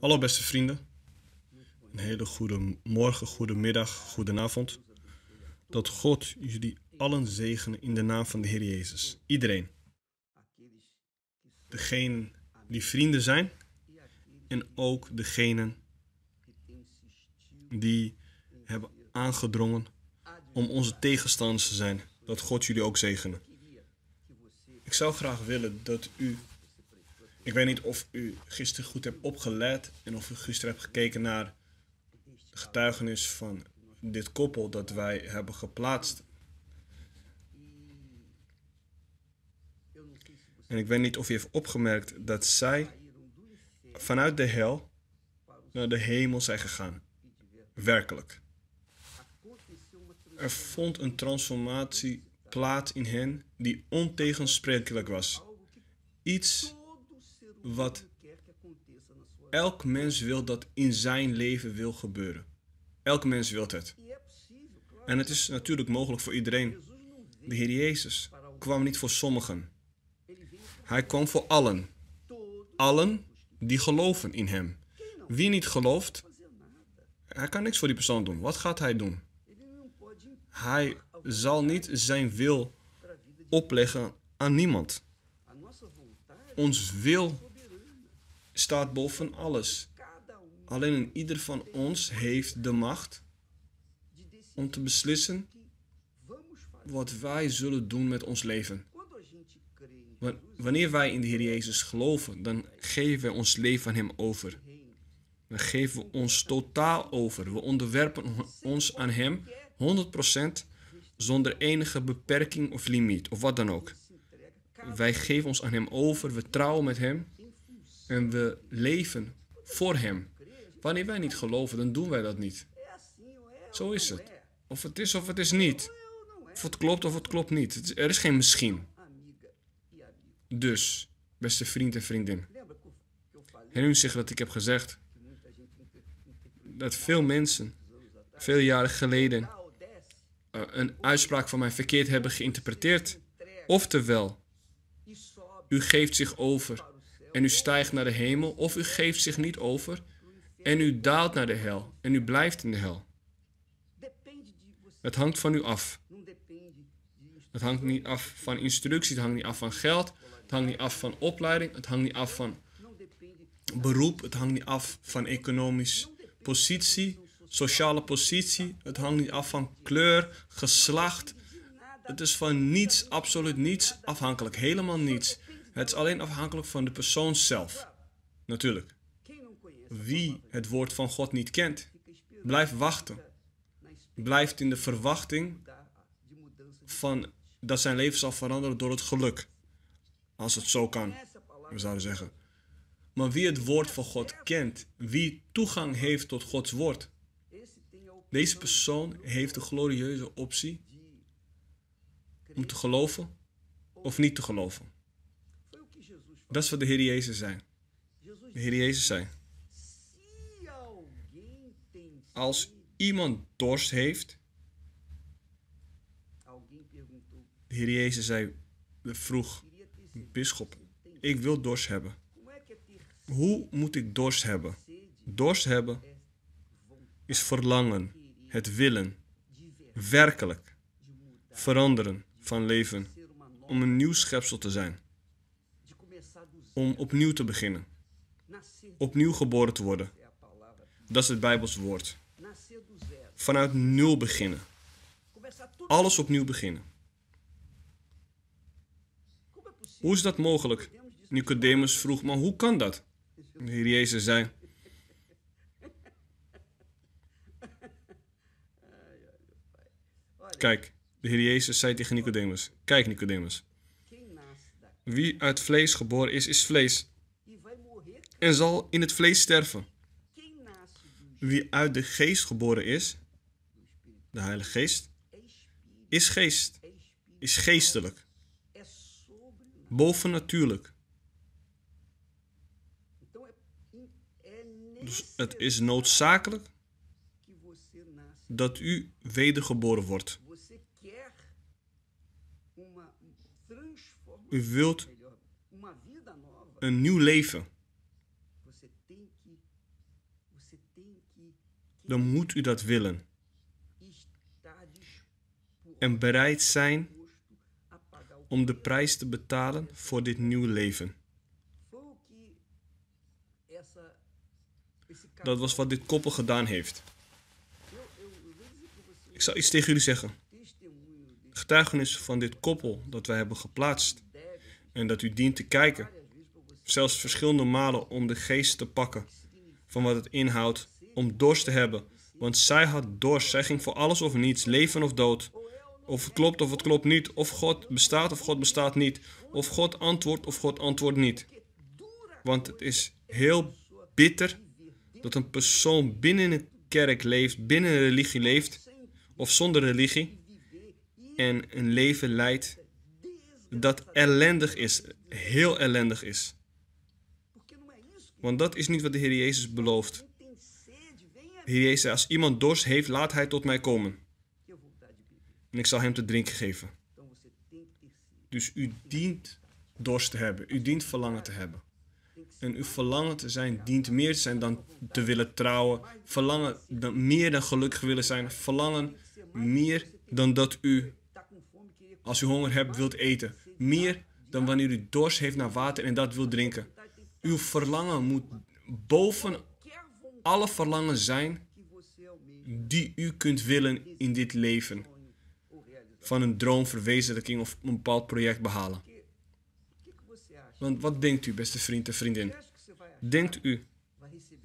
Hallo beste vrienden. Een hele goede morgen, goede middag, goedenavond. Dat God jullie allen zegenen in de naam van de Heer Jezus. Iedereen. Degenen die vrienden zijn en ook degenen die hebben aangedrongen om onze tegenstanders te zijn. Dat God jullie ook zegenen. Ik zou graag willen dat u ik weet niet of u gisteren goed hebt opgelet en of u gisteren hebt gekeken naar de getuigenis van dit koppel dat wij hebben geplaatst. En ik weet niet of u heeft opgemerkt dat zij vanuit de hel naar de hemel zijn gegaan. Werkelijk. Er vond een transformatie plaats in hen die ontegensprekelijk was. Iets wat elk mens wil dat in zijn leven wil gebeuren. Elk mens wil het. En het is natuurlijk mogelijk voor iedereen. De Heer Jezus kwam niet voor sommigen. Hij kwam voor allen. Allen die geloven in Hem. Wie niet gelooft, hij kan niks voor die persoon doen. Wat gaat hij doen? Hij zal niet zijn wil opleggen aan niemand. Ons wil staat boven alles. Alleen ieder van ons heeft de macht om te beslissen wat wij zullen doen met ons leven. Wanneer wij in de Heer Jezus geloven, dan geven we ons leven aan Hem over. We geven ons totaal over. We onderwerpen ons aan Hem 100% zonder enige beperking of limiet of wat dan ook. Wij geven ons aan Hem over, we trouwen met Hem en we leven voor Hem. Wanneer wij niet geloven, dan doen wij dat niet. Zo is het. Of het is of het is niet. Of het klopt of het klopt niet. Er is geen misschien. Dus, beste vriend en vriendin. Herinner zich dat ik heb gezegd dat veel mensen veel jaren geleden eh, een uitspraak van mij verkeerd hebben geïnterpreteerd. Oftewel, u geeft zich over en u stijgt naar de hemel, of u geeft zich niet over en u daalt naar de hel en u blijft in de hel. Het hangt van u af. Het hangt niet af van instructie, het hangt niet af van geld, het hangt niet af van opleiding, het hangt niet af van beroep, het hangt niet af van economische positie, sociale positie, het hangt niet af van kleur, geslacht. Het is van niets, absoluut niets afhankelijk, helemaal niets. Het is alleen afhankelijk van de persoon zelf. Natuurlijk. Wie het woord van God niet kent, blijft wachten. Blijft in de verwachting van dat zijn leven zal veranderen door het geluk. Als het zo kan, we zouden zeggen. Maar wie het woord van God kent, wie toegang heeft tot Gods woord, deze persoon heeft de glorieuze optie om te geloven of niet te geloven. Dat is wat de Heer Jezus zei. De Heer Jezus zei: Als iemand dorst heeft. De Heer Jezus zei, vroeg bisschop: Ik wil dorst hebben. Hoe moet ik dorst hebben? Dorst hebben is verlangen, het willen, werkelijk veranderen van leven om een nieuw schepsel te zijn om opnieuw te beginnen. Opnieuw geboren te worden. Dat is het Bijbels woord. Vanuit nul beginnen. Alles opnieuw beginnen. Hoe is dat mogelijk? Nicodemus vroeg, maar hoe kan dat? De Heer Jezus zei, Kijk, de Heer Jezus zei tegen Nicodemus, kijk Nicodemus, wie uit vlees geboren is, is vlees. En zal in het vlees sterven. Wie uit de geest geboren is, de Heilige Geest, is geest. Is geestelijk. Bovennatuurlijk. Dus het is noodzakelijk dat u wedergeboren wordt. U wilt een nieuw leven. Dan moet u dat willen. En bereid zijn om de prijs te betalen voor dit nieuw leven. Dat was wat dit koppel gedaan heeft. Ik zal iets tegen jullie zeggen. getuigenis van dit koppel dat wij hebben geplaatst en dat u dient te kijken, zelfs verschillende malen om de geest te pakken van wat het inhoudt, om dorst te hebben. Want zij had dorst, zij ging voor alles of niets, leven of dood. Of het klopt of het klopt niet, of God bestaat of God bestaat niet, of God antwoordt of God antwoordt niet. Want het is heel bitter dat een persoon binnen een kerk leeft, binnen een religie leeft, of zonder religie, en een leven leidt dat ellendig is, heel ellendig is. Want dat is niet wat de Heer Jezus belooft. De Heer Jezus als iemand dorst heeft, laat hij tot mij komen. En ik zal hem te drinken geven. Dus u dient dorst te hebben. U dient verlangen te hebben. En uw verlangen te zijn dient meer te zijn dan te willen trouwen. Verlangen dan meer dan gelukkig willen zijn. Verlangen meer dan dat u als u honger hebt, wilt eten. Meer dan wanneer u dorst heeft naar water en dat wilt drinken. Uw verlangen moet boven alle verlangen zijn die u kunt willen in dit leven. Van een droom, verwezenlijking of een bepaald project behalen. Want wat denkt u, beste vriend en vriendin? Denkt u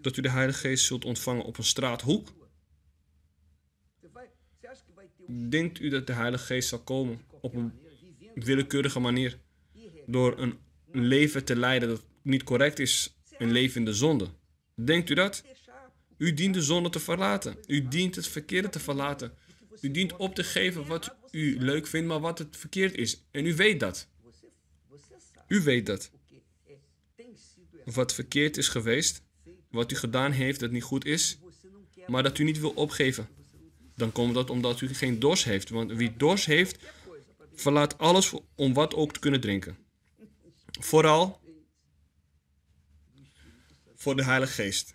dat u de Heilige Geest zult ontvangen op een straathoek? Denkt u dat de Heilige Geest zal komen op een willekeurige manier? Door een leven te leiden dat niet correct is, een leven in de zonde. Denkt u dat? U dient de zonde te verlaten. U dient het verkeerde te verlaten. U dient op te geven wat u leuk vindt, maar wat het verkeerd is. En u weet dat. U weet dat. Wat verkeerd is geweest, wat u gedaan heeft dat niet goed is, maar dat u niet wil opgeven. Dan komt dat omdat u geen dorst heeft. Want wie dorst heeft, verlaat alles om wat ook te kunnen drinken. Vooral voor de Heilige Geest.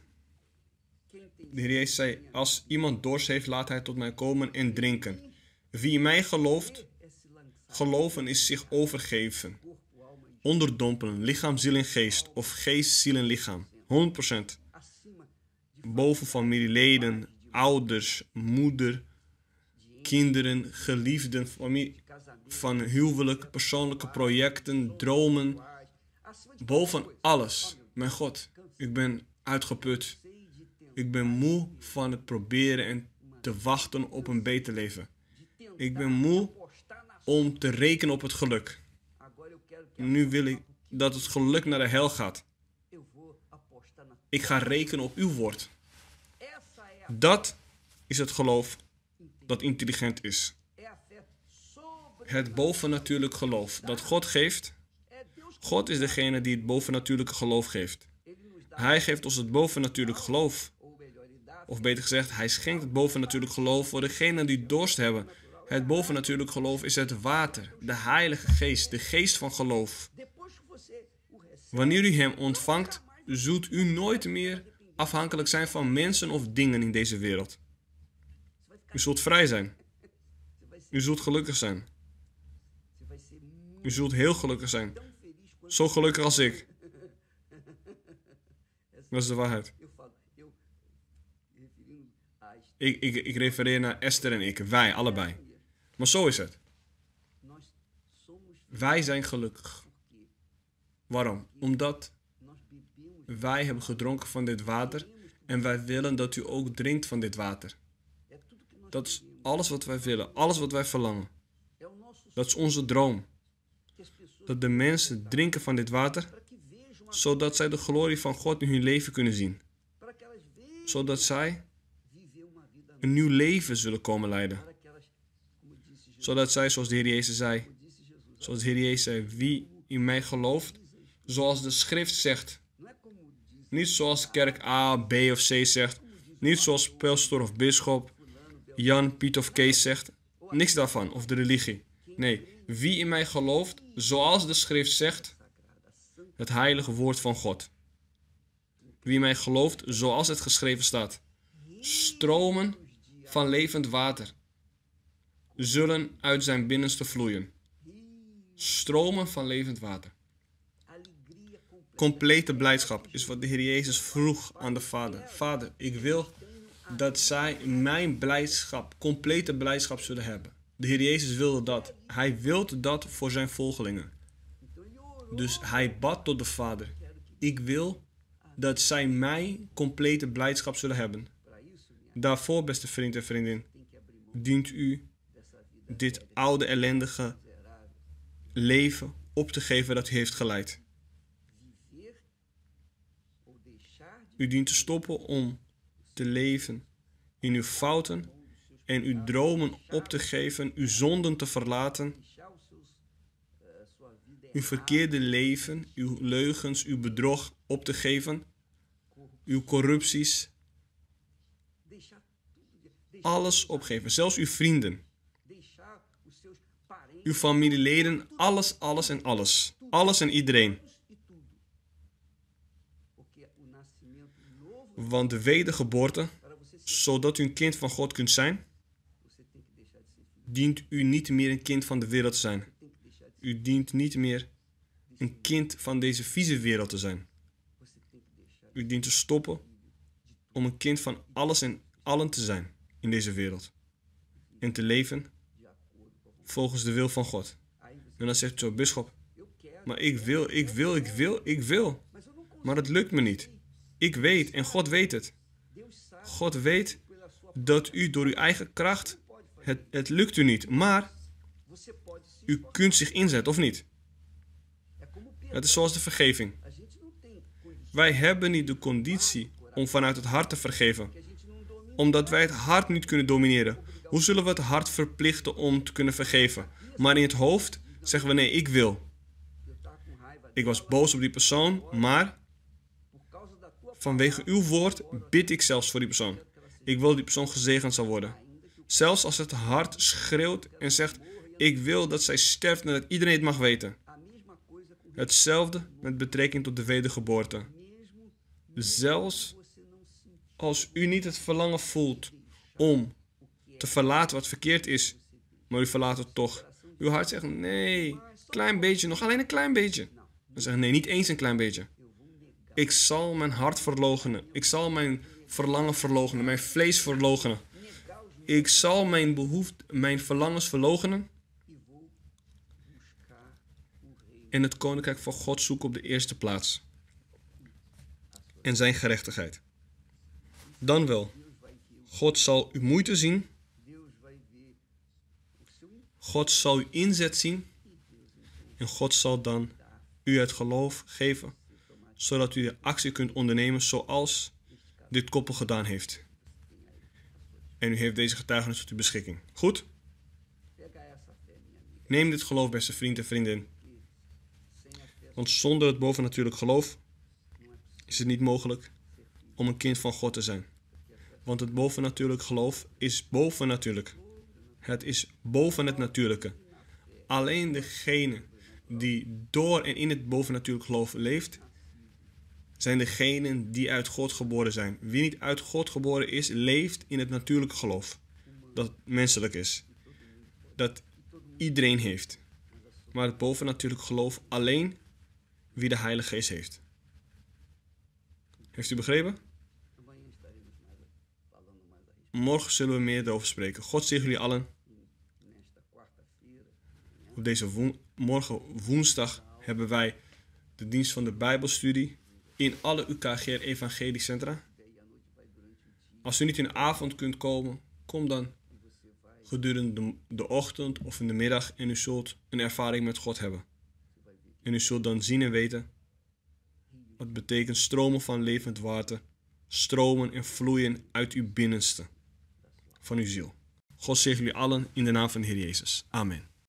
De Heer Jezus zei, als iemand dorst heeft, laat hij tot mij komen en drinken. Wie in mij gelooft, geloven is zich overgeven. Onderdompelen, lichaam, ziel en geest. Of geest, ziel en lichaam. 100%. Boven familieleden, ouders, moeder, kinderen, geliefden, familie, van huwelijk, persoonlijke projecten, dromen. Boven alles, mijn God, ik ben uitgeput. Ik ben moe van het proberen en te wachten op een beter leven. Ik ben moe om te rekenen op het geluk. Nu wil ik dat het geluk naar de hel gaat. Ik ga rekenen op uw woord. Dat is het geloof dat intelligent is. Het bovennatuurlijk geloof dat God geeft. God is degene die het bovennatuurlijke geloof geeft. Hij geeft ons het bovennatuurlijk geloof. Of beter gezegd, hij schenkt het bovennatuurlijk geloof voor degenen die dorst hebben. Het bovennatuurlijk geloof is het water, de Heilige Geest, de geest van geloof. Wanneer u hem ontvangt, zoet u nooit meer afhankelijk zijn van mensen of dingen in deze wereld. U zult vrij zijn. U zult gelukkig zijn. U zult heel gelukkig zijn. Zo gelukkig als ik. Dat is de waarheid. Ik, ik, ik refereer naar Esther en ik. Wij, allebei. Maar zo is het. Wij zijn gelukkig. Waarom? Omdat wij hebben gedronken van dit water en wij willen dat u ook drinkt van dit water. Dat is alles wat wij willen, alles wat wij verlangen. Dat is onze droom. Dat de mensen drinken van dit water, zodat zij de glorie van God in hun leven kunnen zien. Zodat zij een nieuw leven zullen komen leiden. Zodat zij, zoals de Heer Jezus zei, zoals de Heer Jezus zei, wie in mij gelooft, zoals de schrift zegt, niet zoals kerk A, B of C zegt. Niet zoals pelstor of bisschop, Jan, Piet of Kees zegt. Niks daarvan, of de religie. Nee, wie in mij gelooft, zoals de schrift zegt, het heilige woord van God. Wie in mij gelooft, zoals het geschreven staat. Stromen van levend water zullen uit zijn binnenste vloeien. Stromen van levend water. Complete blijdschap is wat de Heer Jezus vroeg aan de Vader. Vader, ik wil dat zij mijn blijdschap, complete blijdschap zullen hebben. De Heer Jezus wilde dat. Hij wilde dat voor zijn volgelingen. Dus hij bad tot de Vader. Ik wil dat zij mij complete blijdschap zullen hebben. Daarvoor, beste vriend en vriendin, dient u dit oude ellendige leven op te geven dat u heeft geleid. U dient te stoppen om te leven in uw fouten en uw dromen op te geven, uw zonden te verlaten, uw verkeerde leven, uw leugens, uw bedrog op te geven, uw corrupties, alles opgeven, zelfs uw vrienden, uw familieleden, alles, alles en alles, alles en iedereen. Want de wedergeboorte, zodat u een kind van God kunt zijn, dient u niet meer een kind van de wereld te zijn. U dient niet meer een kind van deze vieze wereld te zijn. U dient te stoppen om een kind van alles en allen te zijn in deze wereld. En te leven volgens de wil van God. En dan zegt zo, bisschop: maar ik wil, ik wil, ik wil, ik wil. Maar het lukt me niet. Ik weet en God weet het. God weet dat u door uw eigen kracht, het, het lukt u niet, maar u kunt zich inzetten, of niet? Het is zoals de vergeving. Wij hebben niet de conditie om vanuit het hart te vergeven, omdat wij het hart niet kunnen domineren. Hoe zullen we het hart verplichten om te kunnen vergeven? Maar in het hoofd zeggen we nee, ik wil. Ik was boos op die persoon, maar Vanwege uw woord bid ik zelfs voor die persoon. Ik wil die persoon gezegend zal worden. Zelfs als het hart schreeuwt en zegt: Ik wil dat zij sterft en dat iedereen het mag weten. Hetzelfde met betrekking tot de wedergeboorte. Zelfs als u niet het verlangen voelt om te verlaten wat verkeerd is, maar u verlaat het toch. Uw hart zegt: Nee, klein beetje nog, alleen een klein beetje. Dan zegt: Nee, niet eens een klein beetje. Ik zal mijn hart verloochenen. Ik zal mijn verlangen verloochenen. Mijn vlees verloochenen. Ik zal mijn, behoefte, mijn verlangens verloochenen. En het koninkrijk van God zoeken op de eerste plaats. En zijn gerechtigheid. Dan wel. God zal uw moeite zien. God zal uw inzet zien. En God zal dan u het geloof geven zodat u actie kunt ondernemen zoals dit koppel gedaan heeft. En u heeft deze getuigenis tot uw beschikking. Goed? Neem dit geloof, beste vrienden en vrienden. Want zonder het bovennatuurlijk geloof is het niet mogelijk om een kind van God te zijn. Want het bovennatuurlijk geloof is bovennatuurlijk. Het is boven het natuurlijke. Alleen degene die door en in het bovennatuurlijk geloof leeft, zijn degenen die uit God geboren zijn. Wie niet uit God geboren is, leeft in het natuurlijke geloof. Dat menselijk is. Dat iedereen heeft. Maar het bovennatuurlijke geloof alleen wie de Heilige Geest heeft. Heeft u begrepen? Morgen zullen we meer erover spreken. God zegen jullie allen. Op deze morgen woensdag hebben wij de dienst van de Bijbelstudie in alle UKGR evangeliecentra. Als u niet in de avond kunt komen, kom dan gedurende de ochtend of in de middag en u zult een ervaring met God hebben. En u zult dan zien en weten wat betekent stromen van levend water, stromen en vloeien uit uw binnenste, van uw ziel. God zegen jullie allen in de naam van de Heer Jezus. Amen.